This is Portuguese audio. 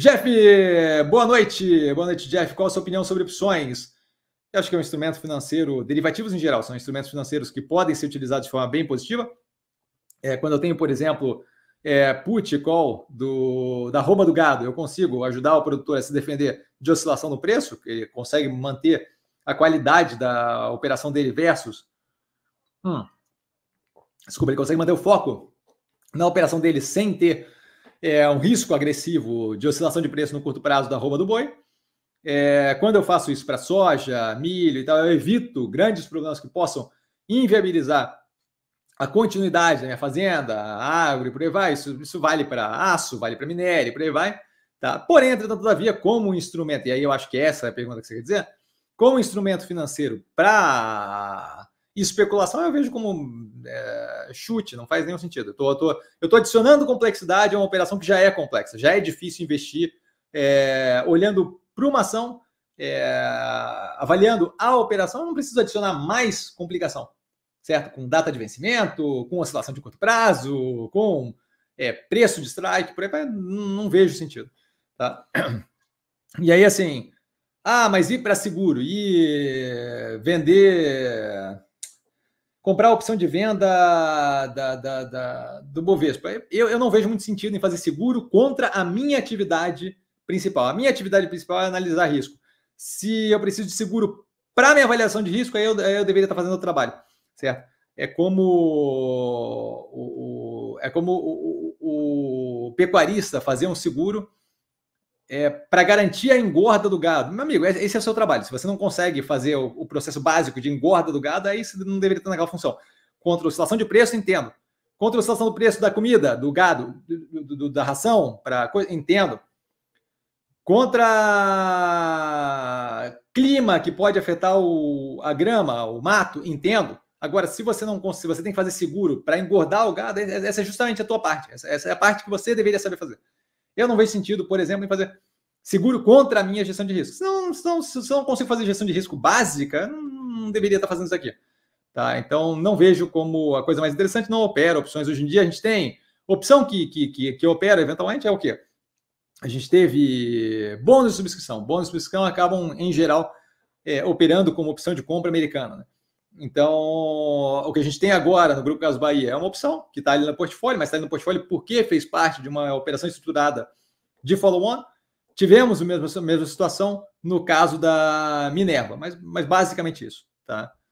Jeff, boa noite. Boa noite, Jeff. Qual a sua opinião sobre opções? Eu acho que é um instrumento financeiro, derivativos em geral, são instrumentos financeiros que podem ser utilizados de forma bem positiva. É, quando eu tenho, por exemplo, é, put call do, da rouba do gado, eu consigo ajudar o produtor a se defender de oscilação no preço, que ele consegue manter a qualidade da operação dele versus. Hum. Desculpa, ele consegue manter o foco na operação dele sem ter é um risco agressivo de oscilação de preço no curto prazo da arroba do boi. É, quando eu faço isso para soja, milho e tal, eu evito grandes problemas que possam inviabilizar a continuidade da minha fazenda, a agro e por aí vai. Isso, isso vale para aço, vale para minério e por aí vai. Tá? Porém, entretanto, todavia, como instrumento, e aí eu acho que essa é a pergunta que você quer dizer, como instrumento financeiro para especulação, eu vejo como é, chute, não faz nenhum sentido. Eu tô, tô, tô adicionando complexidade a uma operação que já é complexa, já é difícil investir é, olhando para uma ação, é, avaliando a operação, eu não preciso adicionar mais complicação, certo? Com data de vencimento, com oscilação de curto prazo, com é, preço de strike, por aí, não vejo sentido. Tá? E aí, assim, ah, mas ir para seguro e vender comprar a opção de venda da, da, da, do Bovespa. Eu, eu não vejo muito sentido em fazer seguro contra a minha atividade principal. A minha atividade principal é analisar risco. Se eu preciso de seguro para minha avaliação de risco, aí eu, aí eu deveria estar fazendo o trabalho, certo? É como o, o é como o, o, o pecuarista fazer um seguro é, para garantir a engorda do gado. Meu amigo, esse é o seu trabalho. Se você não consegue fazer o, o processo básico de engorda do gado, aí você não deveria ter naquela função. Contra a oscilação de preço, entendo. Contra a oscilação do preço da comida, do gado, do, do, do, da ração, para entendo. Contra clima que pode afetar o, a grama, o mato, entendo. Agora, se você não se você tem que fazer seguro para engordar o gado, essa é justamente a tua parte. Essa, essa é a parte que você deveria saber fazer. Eu não vejo sentido, por exemplo, em fazer seguro contra a minha gestão de risco. Se, não, se, não, se eu não consigo fazer gestão de risco básica, não, não deveria estar fazendo isso aqui. Tá? Então, não vejo como a coisa mais interessante, não opera opções. Hoje em dia, a gente tem opção que, que, que, que opera eventualmente é o quê? A gente teve bônus de subscrição. Bônus de subscrição acabam, em geral, é, operando como opção de compra americana. Né? Então, o que a gente tem agora no Grupo Caso Bahia é uma opção que está ali no portfólio, mas está ali no portfólio porque fez parte de uma operação estruturada de follow-on. Tivemos a mesma, a mesma situação no caso da Minerva, mas, mas basicamente isso. Tá?